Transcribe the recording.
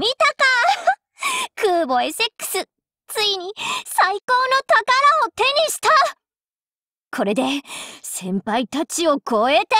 見たかエ セッ SX、ついに最高の宝を手にしたこれで先輩たちを超えて